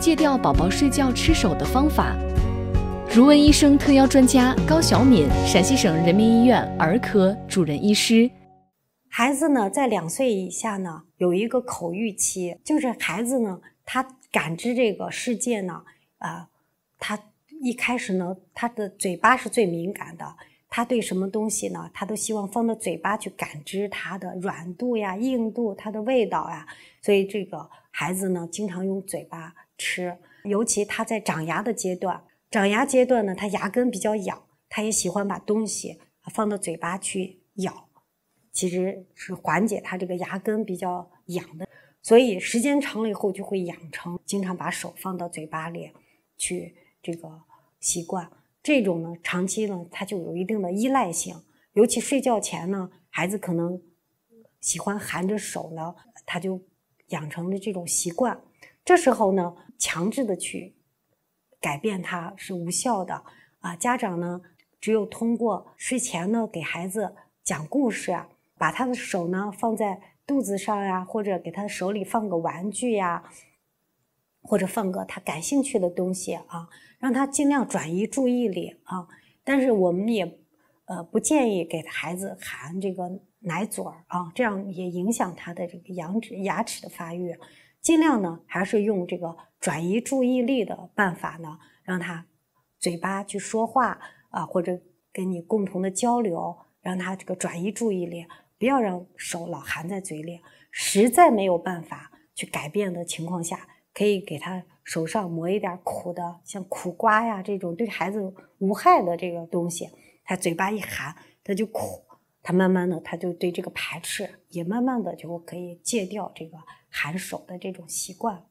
戒掉宝宝睡觉吃手的方法。如文医生特邀专家高小敏，陕西省人民医院儿科主任医师。孩子呢，在两岁以下呢，有一个口欲期，就是孩子呢，他感知这个世界呢，啊，他一开始呢，他的嘴巴是最敏感的，他对什么东西呢，他都希望放到嘴巴去感知它的软度呀、硬度、它的味道呀，所以这个孩子呢，经常用嘴巴。吃，尤其他在长牙的阶段，长牙阶段呢，他牙根比较痒，他也喜欢把东西放到嘴巴去咬，其实是缓解他这个牙根比较痒的，所以时间长了以后就会养成经常把手放到嘴巴里去这个习惯。这种呢，长期呢，他就有一定的依赖性，尤其睡觉前呢，孩子可能喜欢含着手呢，他就养成了这种习惯，这时候呢。强制的去改变他是无效的啊！家长呢，只有通过睡前呢给孩子讲故事啊，把他的手呢放在肚子上呀，或者给他手里放个玩具呀，或者放个他感兴趣的东西啊，让他尽量转移注意力啊。但是我们也呃不建议给孩子含这个奶嘴儿啊，这样也影响他的这个牙齿牙齿的发育。尽量呢，还是用这个转移注意力的办法呢，让他嘴巴去说话啊，或者跟你共同的交流，让他这个转移注意力，不要让手老含在嘴里。实在没有办法去改变的情况下，可以给他手上抹一点苦的，像苦瓜呀这种对孩子无害的这个东西，他嘴巴一含，他就苦。慢慢的，他就对这个排斥也慢慢的就可以戒掉这个含手的这种习惯。